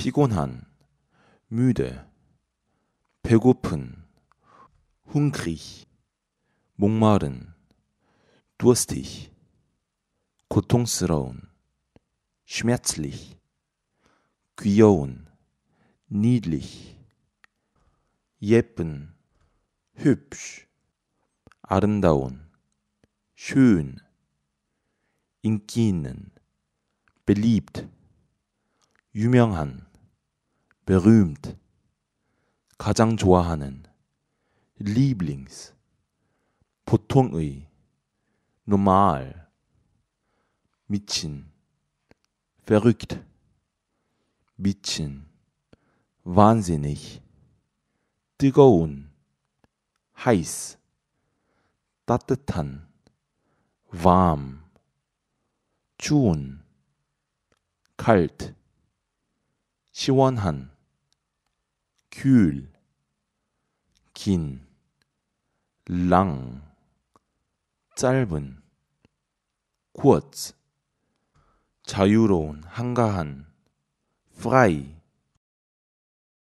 피곤한, müde, 배고픈, hungrig, 목마른, durstig, 고통스러운, schmerzlich, 귀여운, niedlich, 예쁜, hübsch, 아름다운, schön, 인기 있는, beliebt, 유명한, berühmt, 가장 좋아하는, Lieblings, 보통의, normal, 미친, verrückt, 미친, wahnsinnig, 뜨거운, heiß, 따뜻한, warm, 추운, kalt, 시원한, 귤, 긴, 랑, 짧은, k u 자유로운, 한가한, 프라이,